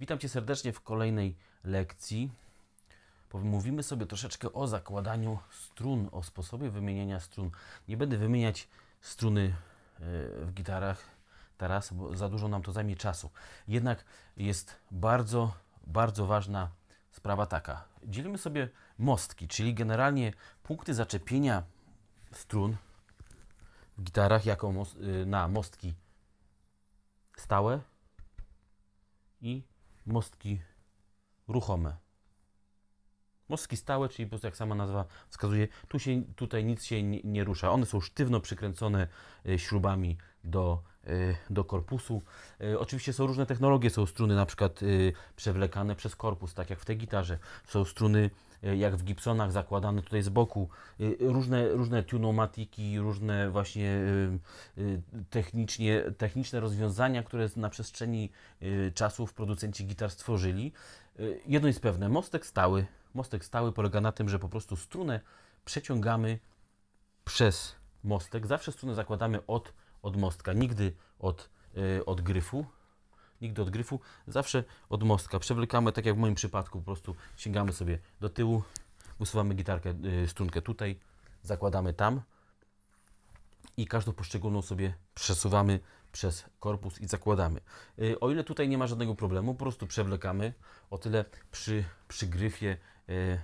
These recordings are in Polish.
Witam Cię serdecznie w kolejnej lekcji. Mówimy sobie troszeczkę o zakładaniu strun, o sposobie wymieniania strun. Nie będę wymieniać struny e, w gitarach teraz, bo za dużo nam to zajmie czasu. Jednak jest bardzo, bardzo ważna sprawa taka. Dzielimy sobie mostki, czyli generalnie punkty zaczepienia strun w gitarach jako most, y, na mostki stałe i mostki ruchome. Mostki stałe, czyli po prostu jak sama nazwa wskazuje, tu się, tutaj nic się nie, nie rusza. One są sztywno przykręcone e, śrubami do, e, do korpusu. E, oczywiście są różne technologie, są struny na przykład przewlekane przez korpus, tak jak w tej gitarze. Są struny E, jak w Gibsonach zakładane tutaj z boku, e, różne, różne tunomatiki, różne właśnie e, technicznie, techniczne rozwiązania, które na przestrzeni czasów producenci gitar stworzyli. Jedno jest pewne, mostek stały, mostek stały polega na tym, że po prostu strunę przeciągamy przez mostek. Zawsze strunę zakładamy od, od mostka, nigdy od, od gryfu, nigdy od gryfu, zawsze od mostka. Przewlekamy, tak jak w moim przypadku, po prostu sięgamy sobie do tyłu, usuwamy gitarkę, y, strunkę tutaj, zakładamy tam i każdą poszczególną sobie przesuwamy przez korpus i zakładamy. Y, o ile tutaj nie ma żadnego problemu, po prostu przewlekamy, o tyle przy, przy gryfie y,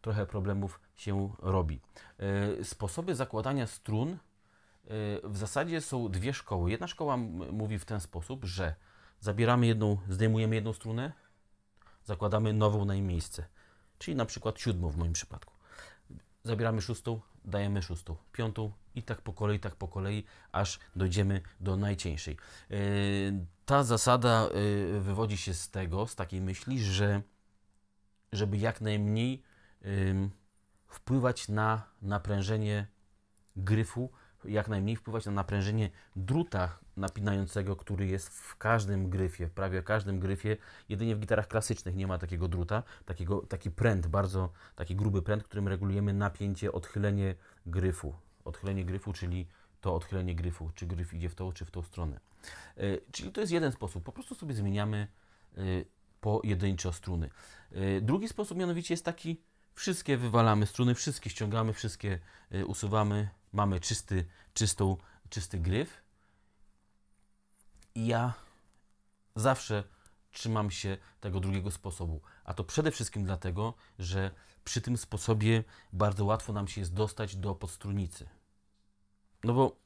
trochę problemów się robi. Sposoby zakładania strun w zasadzie są dwie szkoły. Jedna szkoła mówi w ten sposób, że Zabieramy jedną, zdejmujemy jedną strunę, zakładamy nową na jej miejsce. Czyli na przykład siódmą w moim przypadku. Zabieramy szóstą, dajemy szóstą, piątą i tak po kolei, tak po kolei, aż dojdziemy do najcieńszej. Yy, ta zasada yy, wywodzi się z tego, z takiej myśli, że żeby jak najmniej wpływać na naprężenie gryfu, jak najmniej wpływać na naprężenie druta napinającego, który jest w każdym gryfie, prawie każdym gryfie. Jedynie w gitarach klasycznych nie ma takiego druta, takiego, taki pręt, bardzo taki gruby pręt, którym regulujemy napięcie, odchylenie gryfu. Odchylenie gryfu, czyli to odchylenie gryfu, czy gryf idzie w tą, czy w tą stronę. Yy, czyli to jest jeden sposób, po prostu sobie zmieniamy yy, pojedynczo struny. Yy, drugi sposób mianowicie jest taki, wszystkie wywalamy struny, wszystkie ściągamy, wszystkie usuwamy, Mamy czysty, czystą, czysty gryf. I ja zawsze trzymam się tego drugiego sposobu. A to przede wszystkim dlatego, że przy tym sposobie bardzo łatwo nam się jest dostać do podstrunicy. No bo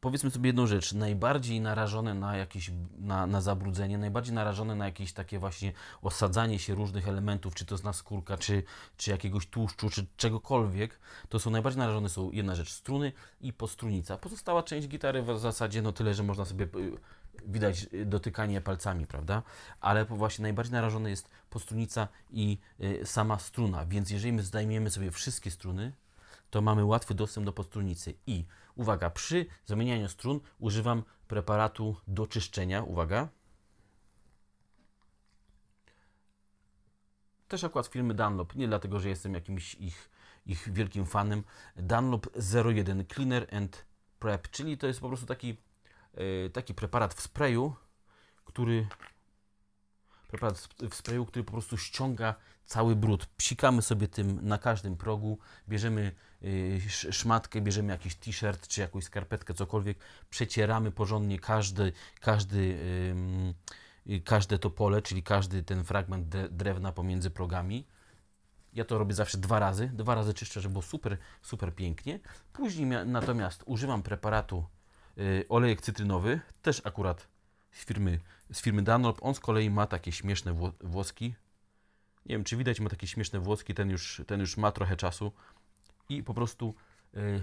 powiedzmy sobie jedną rzecz, najbardziej narażone na jakieś, na, na, zabrudzenie, najbardziej narażone na jakieś takie właśnie osadzanie się różnych elementów, czy to z naskórka, czy, czy jakiegoś tłuszczu, czy czegokolwiek, to są najbardziej narażone są jedna rzecz, struny i postrunica. Pozostała część gitary w zasadzie no tyle, że można sobie y, widać y, dotykanie palcami, prawda? Ale właśnie najbardziej narażone jest postrunica i y, sama struna, więc jeżeli my zdejmiemy sobie wszystkie struny, to mamy łatwy dostęp do postrunicy i Uwaga, przy zamienianiu strun używam preparatu do czyszczenia. Uwaga. Też akurat filmy Dunlop, nie dlatego, że jestem jakimś ich, ich wielkim fanem. Dunlop 01 Cleaner and Prep, czyli to jest po prostu taki, e, taki preparat w sprayu, który preparat w sprayu, który po prostu ściąga cały brud. Psikamy sobie tym na każdym progu, bierzemy y, szmatkę, bierzemy jakiś t-shirt czy jakąś skarpetkę, cokolwiek, przecieramy porządnie każdy, każdy, y, każde to pole, czyli każdy ten fragment drewna pomiędzy progami. Ja to robię zawsze dwa razy. Dwa razy czyszczę, żeby było super, super pięknie. Później natomiast używam preparatu y, olejek cytrynowy, też akurat z firmy, z firmy Dunlop. On z kolei ma takie śmieszne włoski. Nie wiem, czy widać, ma takie śmieszne włoski, ten już, ten już ma trochę czasu. I po prostu y,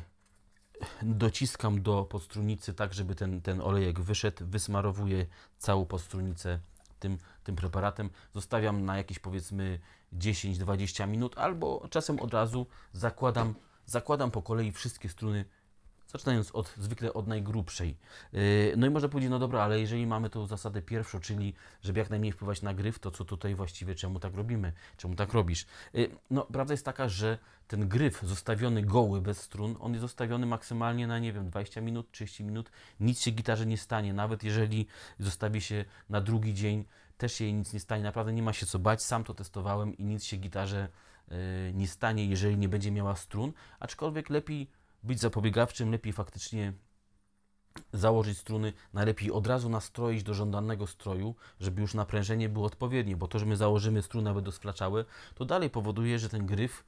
dociskam do podstrunicy tak, żeby ten, ten olejek wyszedł. Wysmarowuję całą podstrunicę tym, tym preparatem. Zostawiam na jakieś powiedzmy 10-20 minut, albo czasem od razu zakładam, zakładam po kolei wszystkie struny Zaczynając od, zwykle od najgrubszej. Y, no i może powiedzieć, no dobra, ale jeżeli mamy tu zasadę pierwszą, czyli żeby jak najmniej wpływać na gryf, to co tutaj właściwie, czemu tak robimy, czemu tak robisz? Y, no prawda jest taka, że ten gryf zostawiony goły, bez strun, on jest zostawiony maksymalnie na, nie wiem, 20 minut, 30 minut, nic się gitarze nie stanie, nawet jeżeli zostawi się na drugi dzień, też się jej nic nie stanie, naprawdę nie ma się co bać, sam to testowałem i nic się gitarze y, nie stanie, jeżeli nie będzie miała strun, aczkolwiek lepiej być zapobiegawczym, lepiej faktycznie założyć struny, najlepiej od razu nastroić do żądanego stroju, żeby już naprężenie było odpowiednie, bo to, że my założymy struny, aby dosflaczały, to dalej powoduje, że ten gryf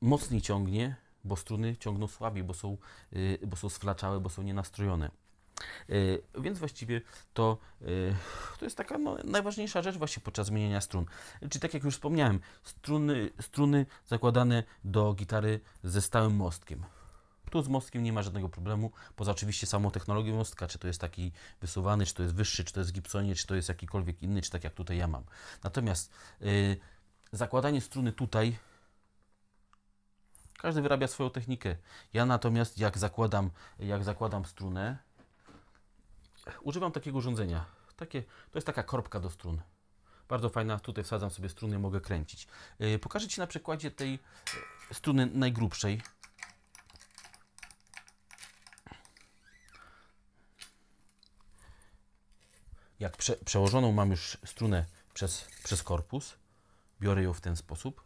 mocniej ciągnie, bo struny ciągną słabiej, bo są, yy, bo są sflaczałe, bo są nienastrojone. Yy, więc właściwie to, yy, to jest taka no, najważniejsza rzecz właśnie podczas zmieniania strun. Czyli tak jak już wspomniałem, struny, struny zakładane do gitary ze stałym mostkiem. Tu z mostkiem nie ma żadnego problemu, poza oczywiście samą technologią mostka, czy to jest taki wysuwany, czy to jest wyższy, czy to jest gipsonie, czy to jest jakikolwiek inny, czy tak jak tutaj ja mam. Natomiast yy, zakładanie struny tutaj, każdy wyrabia swoją technikę. Ja natomiast jak zakładam, jak zakładam strunę, używam takiego urządzenia. Takie, to jest taka korbka do strun. Bardzo fajna, tutaj wsadzam sobie struny, mogę kręcić. Yy, pokażę Ci na przykładzie tej y, struny najgrubszej. jak prze, przełożoną mam już strunę przez, przez korpus, biorę ją w ten sposób,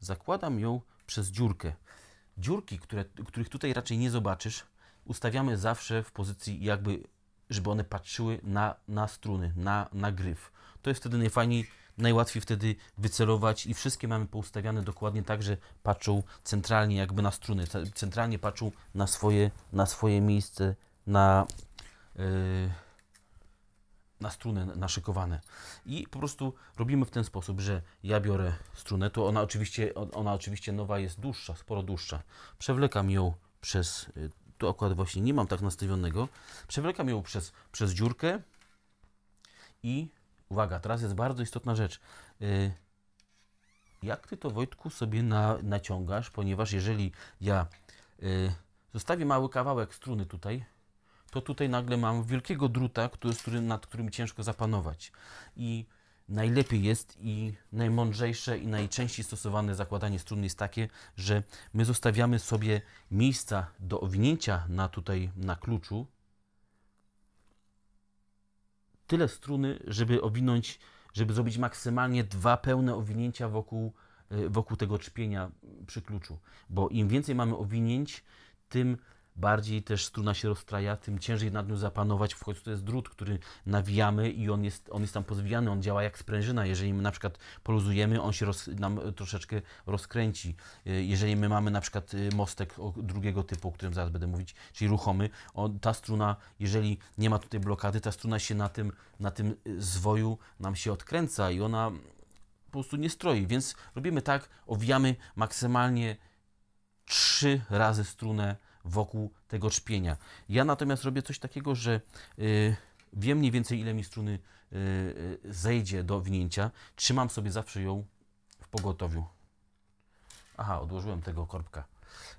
zakładam ją przez dziurkę. Dziurki, które, których tutaj raczej nie zobaczysz, ustawiamy zawsze w pozycji jakby, żeby one patrzyły na, na struny, na, na gryf. To jest wtedy najfajniej, najłatwiej wtedy wycelować i wszystkie mamy poustawiane dokładnie tak, że patrzą centralnie jakby na struny, centralnie patrzą na swoje, na swoje miejsce, na... Yy, na strunę naszykowane. I po prostu robimy w ten sposób, że ja biorę strunę, to ona oczywiście, ona oczywiście nowa jest dłuższa, sporo dłuższa. Przewlekam ją przez, y, tu akurat właśnie nie mam tak nastawionego, przewlekam ją przez, przez dziurkę i uwaga, teraz jest bardzo istotna rzecz. Y, jak Ty to, Wojtku, sobie na, naciągasz, ponieważ jeżeli ja y, zostawię mały kawałek struny tutaj, to tutaj nagle mam wielkiego druta, który, który, nad którym ciężko zapanować. I najlepiej jest i najmądrzejsze i najczęściej stosowane zakładanie strun jest takie, że my zostawiamy sobie miejsca do owinięcia na tutaj na kluczu tyle struny, żeby owinąć, żeby zrobić maksymalnie dwa pełne owinięcia wokół, e, wokół tego czpienia przy kluczu. Bo im więcej mamy owinięć, tym bardziej też struna się rozstraja, tym ciężej nad nią zapanować. W końcu to jest drut, który nawijamy i on jest, on jest tam pozwijany, on działa jak sprężyna. Jeżeli my na przykład poluzujemy, on się roz, nam e, troszeczkę rozkręci. E, jeżeli my mamy na przykład e, mostek drugiego typu, o którym zaraz będę mówić, czyli ruchomy, on, ta struna, jeżeli nie ma tutaj blokady, ta struna się na tym, na tym zwoju nam się odkręca i ona po prostu nie stroi, więc robimy tak, owijamy maksymalnie trzy razy strunę wokół tego czpienia. Ja natomiast robię coś takiego, że yy, wiem mniej więcej ile mi struny yy, zejdzie do wnięcia. Trzymam sobie zawsze ją w pogotowiu. Aha, odłożyłem tego korbka.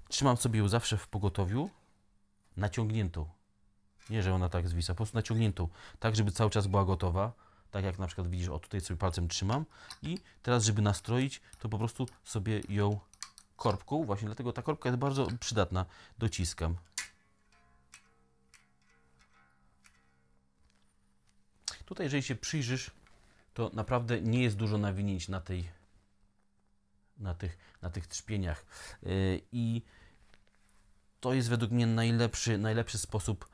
Trzymam sobie ją zawsze w pogotowiu, naciągniętą. Nie, że ona tak zwisa, po prostu naciągniętą, tak żeby cały czas była gotowa. Tak jak na przykład widzisz, o tutaj sobie palcem trzymam i teraz, żeby nastroić, to po prostu sobie ją korbku, właśnie dlatego ta korbka jest bardzo przydatna. Dociskam. Tutaj, jeżeli się przyjrzysz, to naprawdę nie jest dużo nawinięć na tej, na tych, na tych trzpieniach. Yy, I to jest według mnie najlepszy, najlepszy sposób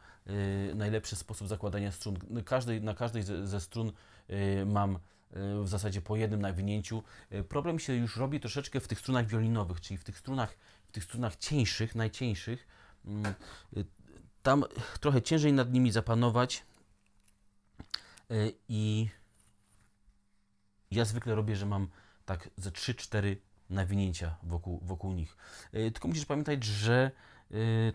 Yy, najlepszy sposób zakładania strun. Każdej, na każdej ze, ze strun yy, mam Y, w zasadzie po jednym nawinięciu. Y, problem się już robi troszeczkę w tych strunach wiolinowych, czyli w tych strunach, w tych strunach cieńszych, najcieńszych. Mm, y, tam trochę ciężej nad nimi zapanować i ja zwykle robię, że mam tak ze 3-4 nawinięcia wokół, wokół nich. Tylko musisz pamiętać, że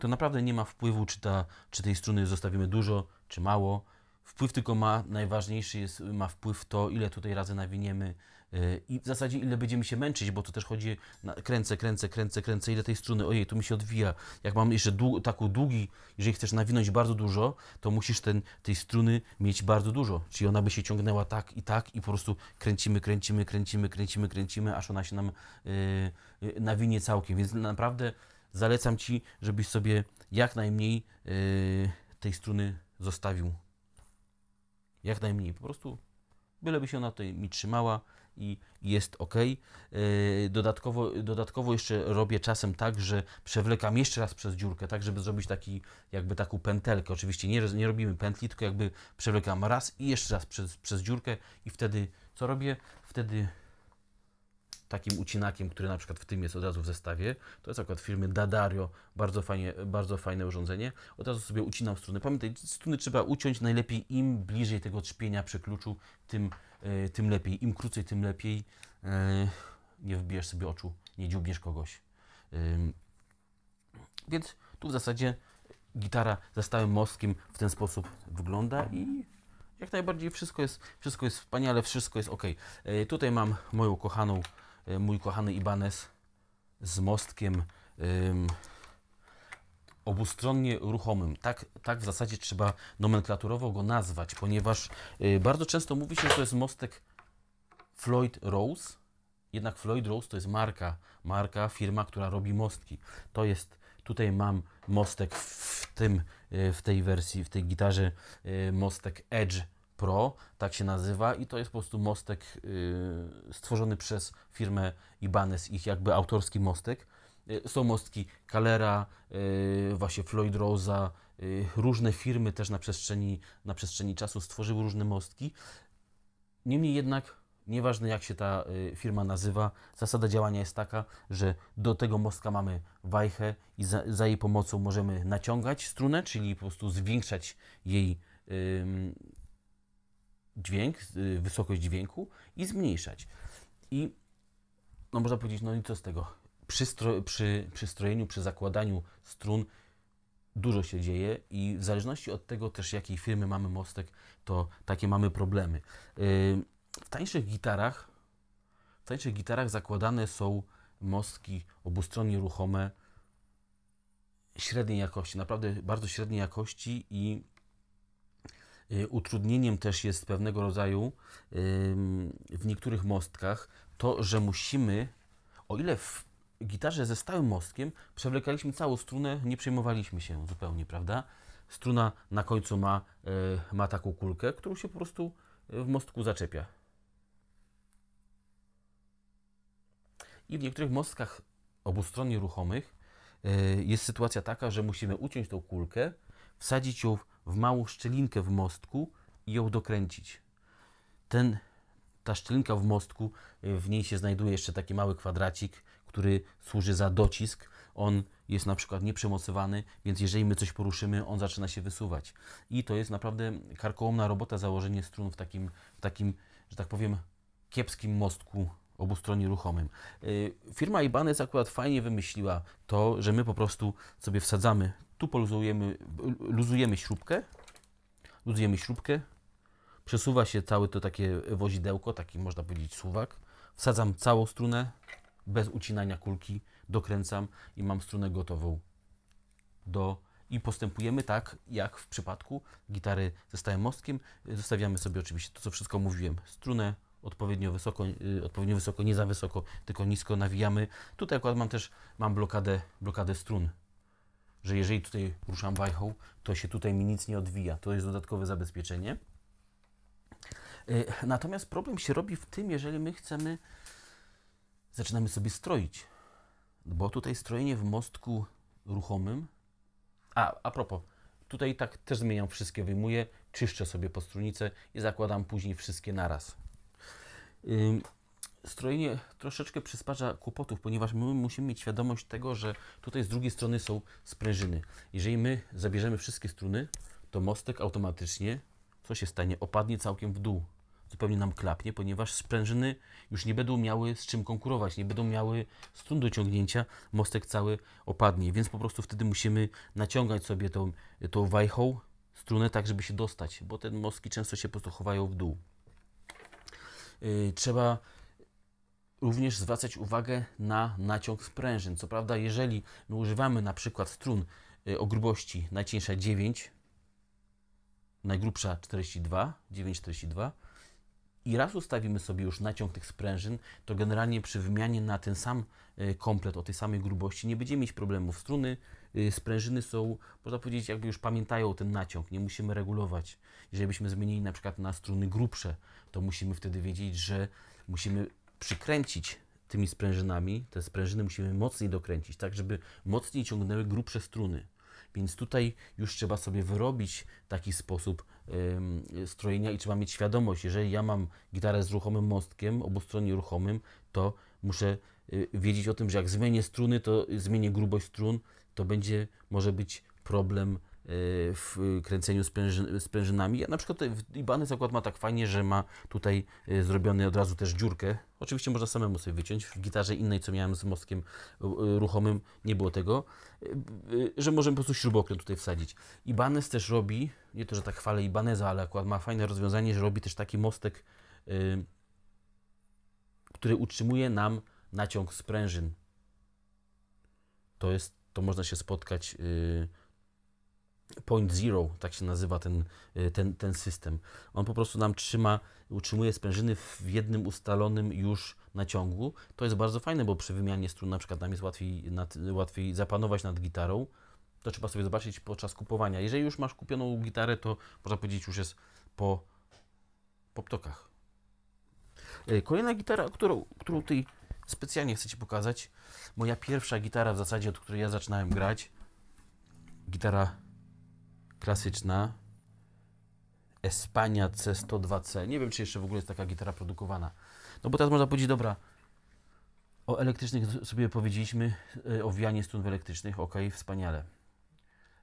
to naprawdę nie ma wpływu, czy, ta, czy tej struny zostawimy dużo, czy mało wpływ tylko ma, najważniejszy jest, ma wpływ to, ile tutaj razy nawiniemy y, i w zasadzie ile będziemy się męczyć, bo to też chodzi, na, kręcę, kręcę, kręcę, kręcę, ile tej struny, ojej, tu mi się odwija. Jak mam jeszcze dłu, taką długi, jeżeli chcesz nawinąć bardzo dużo, to musisz ten, tej struny mieć bardzo dużo, czyli ona by się ciągnęła tak i tak i po prostu kręcimy, kręcimy, kręcimy, kręcimy, kręcimy, aż ona się nam yy, nawinie całkiem, więc naprawdę zalecam Ci, żebyś sobie jak najmniej yy, tej struny zostawił jak najmniej, po prostu byleby się ona tutaj mi trzymała i jest ok. Yy, dodatkowo, dodatkowo jeszcze robię czasem tak, że przewlekam jeszcze raz przez dziurkę, tak żeby zrobić taki, jakby taką pętelkę. Oczywiście nie, nie robimy pętli, tylko jakby przewlekam raz i jeszcze raz przez, przez dziurkę i wtedy co robię? Wtedy takim ucinakiem, który na przykład w tym jest od razu w zestawie. To jest akurat firmy Dadario, bardzo, fajnie, bardzo fajne urządzenie. Od razu sobie ucinam struny. Pamiętaj, struny trzeba uciąć najlepiej im bliżej tego trzpienia przy kluczu, tym, yy, tym lepiej. Im krócej, tym lepiej. Yy, nie wbijesz sobie oczu, nie dziubniesz kogoś. Yy, więc tu w zasadzie gitara ze stałym mostkiem w ten sposób wygląda i jak najbardziej wszystko jest, wszystko jest wspaniale, wszystko jest ok. E, tutaj mam moją kochaną Y, mój kochany Ibanez z mostkiem ym, obustronnie ruchomym. Tak, tak w zasadzie trzeba nomenklaturowo go nazwać, ponieważ y, bardzo często mówi się, że to jest mostek Floyd Rose, jednak Floyd Rose to jest marka, marka, firma, która robi mostki. To jest, tutaj mam mostek w tym, y, w tej wersji, w tej gitarze y, mostek Edge Pro, tak się nazywa, i to jest po prostu mostek y, stworzony przez firmę Ibanez, ich jakby autorski mostek. Y, są mostki Kalera, y, właśnie Floyd Rosa, różne firmy też na przestrzeni, na przestrzeni czasu stworzyły różne mostki. Niemniej jednak, nieważne jak się ta firma nazywa, zasada działania jest taka, że do tego mostka mamy wajchę i za, za jej pomocą możemy naciągać strunę, czyli po prostu zwiększać jej dźwięk, y, wysokość dźwięku i zmniejszać. I no można powiedzieć, no i co z tego? Przy, stro, przy, przy strojeniu, przy zakładaniu strun dużo się dzieje i w zależności od tego też, jakiej firmy mamy mostek, to takie mamy problemy. Y, w tańszych gitarach, w tańszych gitarach zakładane są mostki obustronnie ruchome średniej jakości, naprawdę bardzo średniej jakości i Y, utrudnieniem też jest pewnego rodzaju w niektórych mostkach to, że musimy, o ile w gitarze ze stałym mostkiem przewlekaliśmy całą strunę, nie przejmowaliśmy się zupełnie, prawda? Struna na końcu ma, y, ma taką kulkę, którą się po prostu y, w mostku zaczepia. I w niektórych mostkach obustronnie ruchomych jest sytuacja taka, że musimy uciąć tą kulkę, wsadzić ją w małą szczelinkę w mostku i ją dokręcić. Ten, ta szczelinka w mostku, y, w niej się znajduje jeszcze taki mały kwadracik, który służy za docisk. On jest na przykład nieprzemocowany, więc jeżeli my coś poruszymy, on zaczyna się wysuwać. I to jest naprawdę karkołomna robota, założenie strun w takim, w takim że tak powiem, kiepskim mostku obustronnie ruchomym. Y, firma Ibanez akurat fajnie wymyśliła to, że my po prostu sobie wsadzamy tu poluzujemy, luzujemy śrubkę, luzujemy śrubkę, przesuwa się całe to takie wozidełko, taki można powiedzieć suwak. Wsadzam całą strunę bez ucinania kulki, dokręcam i mam strunę gotową do i postępujemy tak, jak w przypadku gitary ze stałym mostkiem. Zostawiamy sobie oczywiście to, co wszystko mówiłem, strunę odpowiednio wysoko, y, odpowiednio wysoko, nie za wysoko, tylko nisko nawijamy. Tutaj akurat mam też mam blokadę, blokadę strun, że jeżeli tutaj ruszam wajchą, to się tutaj mi nic nie odwija. To jest dodatkowe zabezpieczenie. Y, natomiast problem się robi w tym, jeżeli my chcemy, zaczynamy sobie stroić. Bo tutaj strojenie w mostku ruchomym. A, a propos, tutaj tak też zmieniam wszystkie, wyjmuję, czyszczę sobie postrunicę i zakładam później wszystkie naraz strojenie troszeczkę przysparza kłopotów, ponieważ my musimy mieć świadomość tego, że tutaj z drugiej strony są sprężyny. Jeżeli my zabierzemy wszystkie struny, to mostek automatycznie, co się stanie, opadnie całkiem w dół. Zupełnie nam klapnie, ponieważ sprężyny już nie będą miały z czym konkurować, nie będą miały strun do ciągnięcia, mostek cały opadnie, więc po prostu wtedy musimy naciągać sobie tą, tą wajchą strunę tak, żeby się dostać, bo te mostki często się po prostu chowają w dół. Yy, trzeba również zwracać uwagę na naciąg sprężyn. Co prawda, jeżeli my używamy na przykład strun y, o grubości najcieńsza 9, najgrubsza 42, 9,42 i raz ustawimy sobie już naciąg tych sprężyn, to generalnie przy wymianie na ten sam y, komplet o tej samej grubości nie będziemy mieć problemów. Struny, y, sprężyny są, można powiedzieć, jakby już pamiętają ten naciąg, nie musimy regulować. Jeżeli byśmy zmienili na przykład na struny grubsze, to musimy wtedy wiedzieć, że musimy przykręcić tymi sprężynami. Te sprężyny musimy mocniej dokręcić, tak żeby mocniej ciągnęły grubsze struny. Więc tutaj już trzeba sobie wyrobić taki sposób yy, strojenia i trzeba mieć świadomość, jeżeli ja mam gitarę z ruchomym mostkiem, obustronnie ruchomym, to muszę yy, wiedzieć o tym, że jak zmienię struny, to zmienię grubość strun, to będzie może być problem Y, w kręceniu sprężynami. Ja na przykład Ibany zakład ma tak fajnie, że ma tutaj y, zrobiony od razu też dziurkę. Oczywiście można samemu sobie wyciąć. W gitarze innej, co miałem z mostkiem y, ruchomym, nie było tego, że możemy po prostu śrubokręt tutaj wsadzić. Ibanez też robi, nie to, że tak chwalę Ibaneza, ale akurat ma fajne rozwiązanie, że robi też taki mostek, który utrzymuje nam naciąg sprężyn. To jest, to można się spotkać Point Zero, tak się nazywa ten, y, ten, ten system. On po prostu nam trzyma, utrzymuje sprężyny w jednym ustalonym już naciągu. To jest bardzo fajne, bo przy wymianie strun na przykład nam jest łatwiej, nad, łatwiej zapanować nad gitarą. To trzeba sobie zobaczyć podczas kupowania. Jeżeli już masz kupioną gitarę, to można powiedzieć, już jest po, po ptokach. Y, kolejna gitara, którą, którą tutaj specjalnie chcę Ci pokazać, moja pierwsza gitara w zasadzie, od której ja zaczynałem grać, gitara klasyczna. Espania C102C. Nie wiem, czy jeszcze w ogóle jest taka gitara produkowana. No bo teraz można powiedzieć, dobra, o elektrycznych sobie powiedzieliśmy, e, o wianie strun w elektrycznych, ok, wspaniale.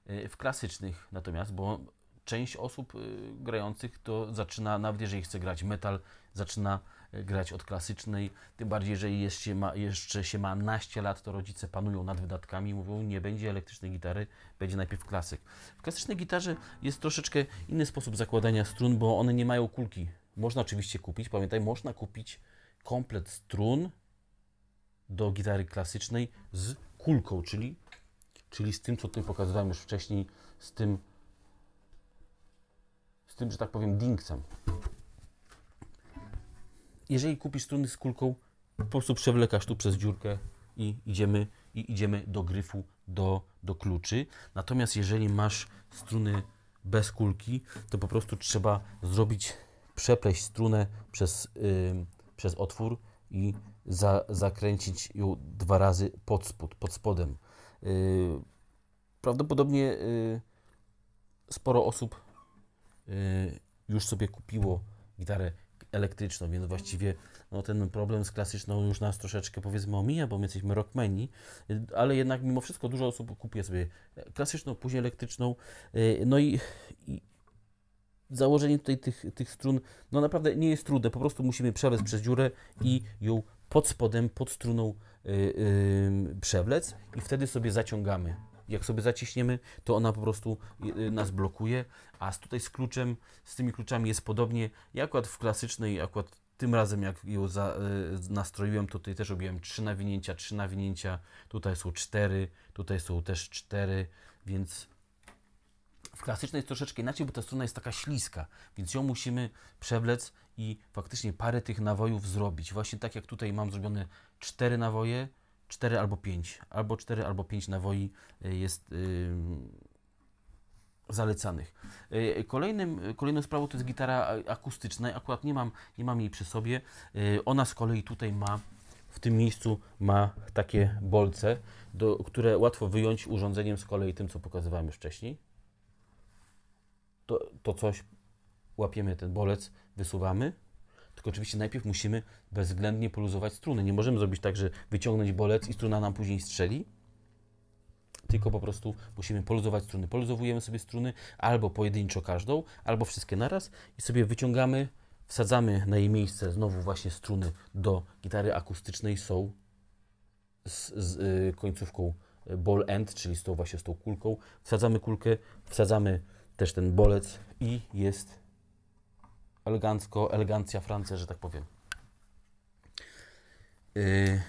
E, w klasycznych natomiast, bo część osób y, grających to zaczyna, nawet jeżeli chce grać metal, zaczyna y, grać od klasycznej, tym bardziej, że jest się ma, jeszcze się ma naście lat, to rodzice panują nad wydatkami, mówią, nie będzie elektrycznej gitary, będzie najpierw klasyk. W klasycznej gitarze jest troszeczkę inny sposób zakładania strun, bo one nie mają kulki. Można oczywiście kupić, pamiętaj, można kupić komplet strun do gitary klasycznej z kulką, czyli, czyli z tym, co tutaj pokazywałem już wcześniej, z tym tym, że tak powiem, dinksem. Jeżeli kupisz struny z kulką, po prostu przewlekasz tu przez dziurkę i idziemy, i idziemy do gryfu, do, do kluczy. Natomiast jeżeli masz struny bez kulki, to po prostu trzeba zrobić, przepleść strunę przez, yy, przez otwór i za, zakręcić ją dwa razy pod spód, pod spodem. Yy, prawdopodobnie yy, sporo osób Y, już sobie kupiło gitarę elektryczną, więc właściwie no, ten problem z klasyczną już nas troszeczkę powiedzmy omija, bo my jesteśmy rockmeni, y, ale jednak mimo wszystko dużo osób kupuje sobie klasyczną, później elektryczną. Y, no i, i założenie tutaj tych, tych strun no naprawdę nie jest trudne, po prostu musimy przewlec przez dziurę i ją pod spodem, pod struną yy, yy, przewlec i wtedy sobie zaciągamy jak sobie zaciśniemy, to ona po prostu y, y, nas blokuje, a tutaj z kluczem, z tymi kluczami jest podobnie. Ja akurat w klasycznej, akurat tym razem jak ją za, y, nastroiłem, tutaj też robiłem trzy nawinięcia, trzy nawinięcia, tutaj są cztery, tutaj są też cztery, więc w klasycznej jest troszeczkę inaczej, bo ta strona jest taka śliska, więc ją musimy przewlec i faktycznie parę tych nawojów zrobić. Właśnie tak jak tutaj mam zrobione cztery nawoje, 4 albo 5, albo 4 albo 5 nawoi y, jest y, zalecanych. Y, kolejnym, kolejną sprawą to jest gitara akustyczna. Akurat nie mam, nie mam jej przy sobie. ona z kolei tutaj ma w tym miejscu ma takie bolce, do, które łatwo wyjąć urządzeniem z kolei tym, co pokazywałem już wcześniej. To, to coś, łapiemy ten bolec, wysuwamy tylko oczywiście najpierw musimy bezwzględnie poluzować struny. Nie możemy zrobić tak, że wyciągnąć bolec i struna nam później strzeli. Tylko po prostu musimy poluzować struny. Poluzowujemy sobie struny albo pojedynczo każdą, albo wszystkie naraz i sobie wyciągamy, wsadzamy na jej miejsce znowu właśnie struny do gitary akustycznej. Są z, z y, końcówką y, ball end, czyli z tą właśnie z tą kulką. Wsadzamy kulkę, wsadzamy też ten bolec i jest elegancko, elegancja Francja, że tak powiem. Yy...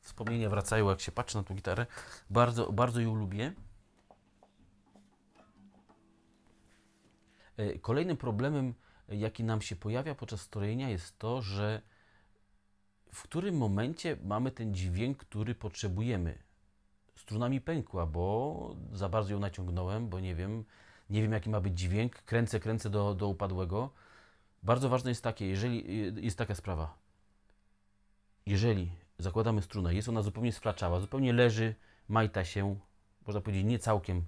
Wspomnienia wracają, jak się patrzy na tą gitarę. Bardzo, bardzo ją lubię. Yy, kolejnym problemem, jaki nam się pojawia podczas strojenia, jest to, że w którym momencie mamy ten dźwięk, który potrzebujemy. Struna mi pękła, bo za bardzo ją naciągnąłem, bo nie wiem, nie wiem jaki ma być dźwięk, kręcę, kręcę do, do upadłego. Bardzo ważne jest takie, jeżeli y, jest taka sprawa, jeżeli zakładamy strunę, jest ona zupełnie sflaczała, zupełnie leży, majta się, można powiedzieć nie całkiem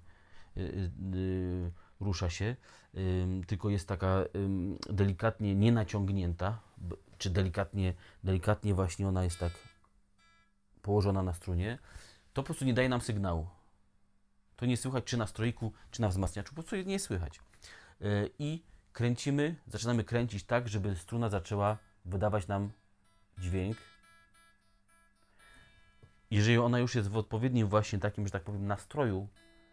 y, y, y rusza się, y, tylko jest taka delikatnie nienaciągnięta, czy delikatnie, delikatnie właśnie ona jest tak położona na strunie, to po prostu nie daje nam sygnału. To nie słychać czy na stroiku, czy na wzmacniaczu, po prostu nie słychać. E, I kręcimy, zaczynamy kręcić tak, żeby struna zaczęła wydawać nam dźwięk. Jeżeli ona już jest w odpowiednim właśnie takim, że tak powiem, nastroju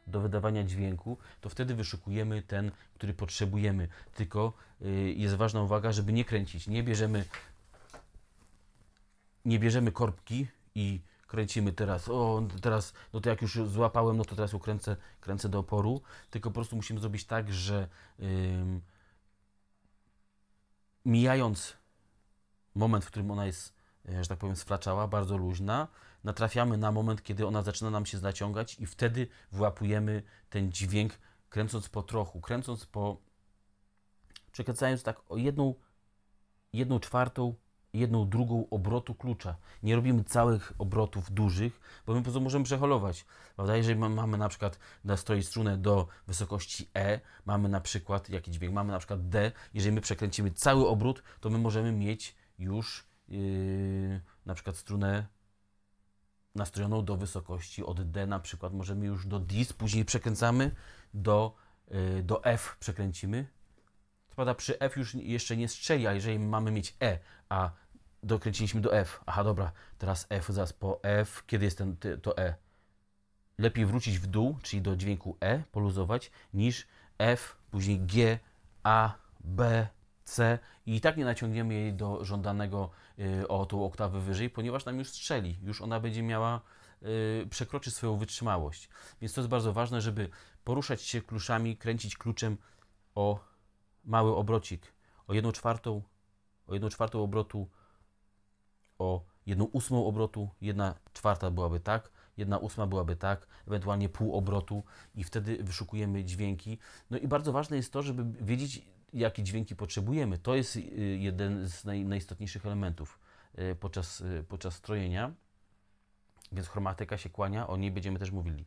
do wydawania dźwięku, to wtedy wyszukujemy ten, który potrzebujemy. Tylko e, jest ważna uwaga, żeby nie kręcić. Nie bierzemy, nie bierzemy korbki i kręcimy teraz, o, teraz, no to jak już złapałem, no to teraz ukręcę, kręcę do oporu, tylko po prostu musimy zrobić tak, że mijając moment, w którym ona jest, e, że tak powiem, sflaczała, bardzo luźna, natrafiamy na moment, kiedy ona zaczyna nam się zaciągać i wtedy wyłapujemy ten dźwięk, kręcąc po trochu, kręcąc po, przekręcając tak o jedną, jedną czwartą jedną drugą obrotu klucza. Nie robimy całych obrotów dużych, bo my po prostu możemy przeholować. Prawda? Jeżeli mamy na przykład nastroić strunę do wysokości E, mamy na przykład jaki dźwięk, mamy na przykład D, jeżeli my przekręcimy cały obrót, to my możemy mieć już yy, na przykład strunę nastrojoną do wysokości od D na przykład, możemy już do Dis, później przekręcamy do, yy, do F, przekręcimy, Spada przy F już jeszcze nie strzeli, a jeżeli mamy mieć E, a dokręciliśmy do F. Aha, dobra, teraz F, zaraz po F, kiedy jest ten, to E. Lepiej wrócić w dół, czyli do dźwięku E, poluzować, niż F, później G, A, B, C i, i tak nie naciągniemy jej do żądanego y, o tą oktawę wyżej, ponieważ nam już strzeli, już ona będzie miała, y, przekroczy swoją wytrzymałość. Więc to jest bardzo ważne, żeby poruszać się kluczami, kręcić kluczem o mały obrocik, o 1 czwartą, o 1 czwartą obrotu o jedną ósmą obrotu, jedna czwarta byłaby tak, jedna ósma byłaby tak, ewentualnie pół obrotu i wtedy wyszukujemy dźwięki. No i bardzo ważne jest to, żeby wiedzieć, jakie dźwięki potrzebujemy. To jest y, jeden z naj, najistotniejszych elementów y, podczas, y, podczas strojenia, więc chromatyka się kłania, o niej będziemy też mówili.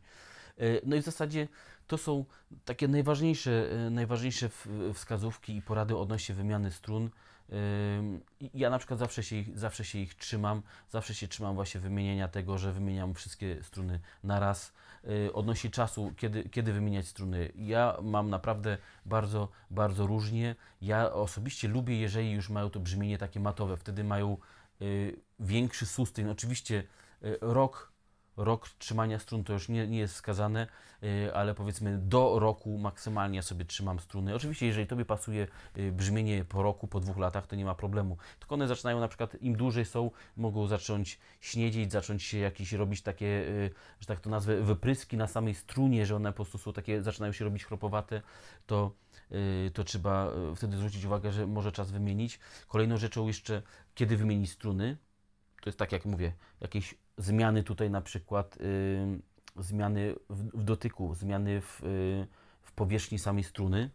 No i w zasadzie to są takie najważniejsze, najważniejsze wskazówki i porady odnośnie wymiany strun ja na przykład zawsze się, ich, zawsze się ich trzymam, zawsze się trzymam właśnie wymienienia tego, że wymieniam wszystkie struny na raz. Y, Odnosi czasu, kiedy, kiedy wymieniać struny. Ja mam naprawdę bardzo, bardzo różnie. Ja osobiście lubię, jeżeli już mają to brzmienie takie matowe, wtedy mają y, większy sustain. Oczywiście y, rok Rok trzymania strun to już nie, nie jest wskazane, y, ale powiedzmy do roku maksymalnie ja sobie trzymam struny. Oczywiście, jeżeli tobie pasuje y, brzmienie po roku, po dwóch latach, to nie ma problemu. Tylko one zaczynają na przykład, im dłużej są, mogą zacząć śniedzieć, zacząć się jakieś robić takie, y, że tak to nazwę, wypryski na samej strunie, że one po prostu są takie, zaczynają się robić chropowate, to to trzeba wtedy zwrócić uwagę, że może czas wymienić. Kolejną rzeczą jeszcze, kiedy wymienić struny, to jest tak jak mówię, jakieś zmiany tutaj na przykład, y, zmiany w, w, dotyku, zmiany w, y, w powierzchni samej struny.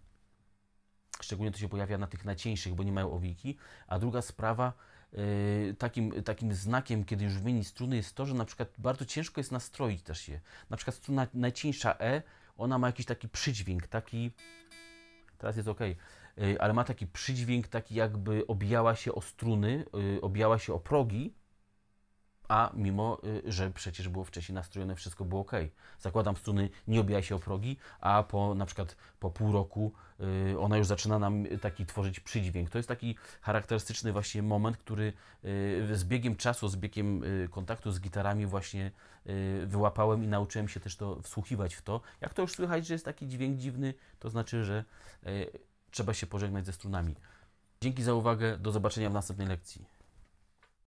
Szczególnie to się pojawia na tych najcieńszych, bo nie mają owiki. A druga sprawa, y, takim, takim znakiem, kiedy już wymieni struny, jest to, że na przykład bardzo ciężko jest nastroić też je. Na przykład struna najcieńsza E, ona ma jakiś taki przydźwięk, taki. Teraz jest ok ale ma taki przydźwięk, taki jakby obijała się o struny, y, obijała się o progi a mimo, y, że przecież było wcześniej nastrojone, wszystko było ok. Zakładam struny, nie obija się o progi, a po na przykład po pół roku y, ona już zaczyna nam taki tworzyć przydźwięk. To jest taki charakterystyczny właśnie moment, który y, z biegiem czasu, z biegiem kontaktu z gitarami właśnie wyłapałem i nauczyłem się też to wsłuchiwać w to. Jak to już słychać, że jest taki dźwięk dziwny, to znaczy, że trzeba się pożegnać ze strunami. Dzięki za uwagę, do zobaczenia w następnej lekcji.